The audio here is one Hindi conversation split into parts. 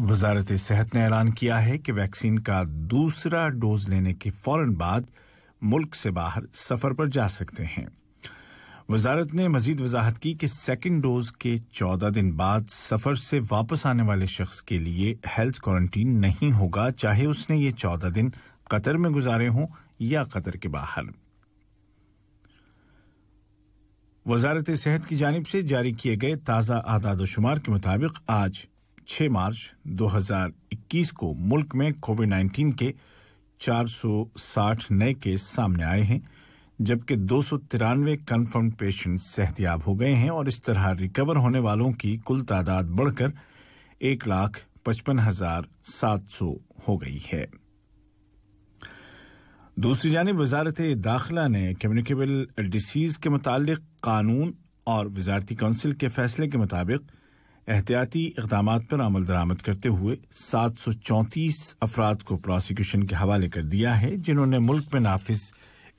वजारत सेहत ने ऐलान किया है कि वैक्सीन का दूसरा डोज लेने के फौरन बाद मुल्क से बाहर सफर पर जा सकते हैं वजारत ने मजीद वजाहत की कि सेकेंड डोज के चौदह दिन बाद सफर से वापस आने वाले शख्स के लिए हेल्थ क्वारंटीन नहीं होगा चाहे उसने ये चौदह दिन कतर में गुजारे हों या कतर के बाहर वजारत सेहत की जानब से जारी किए गए ताज़ा आदाद शुमार के मुताबिक आज 6 मार्च 2021 को मुल्क में कोविड 19 के 460 नए केस सामने आए हैं जबकि दो सौ तिरानवे कन्फर्म पेशेंट सेहतियाब हो गए हैं और इस तरह रिकवर होने वालों की कुल तादाद बढ़कर एक लाख पचपन हजार सात सौ हो गई है दूसरी जानब वजारत दाखिला ने कम्युनिकेबल डिसीज के मुतालिक कानून और वजारती कौंसिल के फैसले के मुताबिक एहतियाती इकदाम पर अमल दरामद करते हुए सात सौ चौंतीस अफराद को प्रोसिक्यूशन के हवाले कर दिया है जिन्होंने मुल्क में नाफिज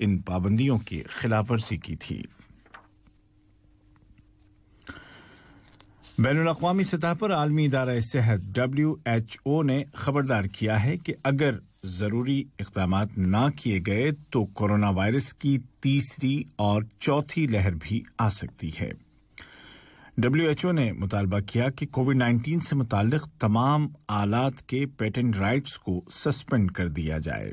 इन पाबंदियों की खिलाफ वर्जी की थी बैन अवी सतह पर आलमी इदारा सेहत डब्ल्यू एच ओ ने खबरदार किया है कि अगर ज़रूरी इकदाम न किए गए तो कोरोना वायरस की तीसरी और चौथी लहर भी आ सकती है डब्ल्यू एच ओ ने मुतालबा किया कि कोविड नाइन्टीन से मुतक तमाम आलात के पेटेंट राइट्स को सस्पेंड कर दिया जाए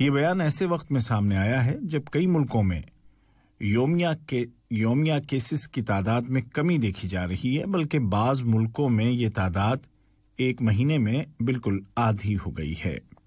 ये बयान ऐसे वक्त में सामने आया है जब कई मुल्कों में योमिया के योमिया केसेस की तादाद में कमी देखी जा रही है बल्कि बाज मुल्कों में ये तादाद एक महीने में बिल्कुल आधी हो गई है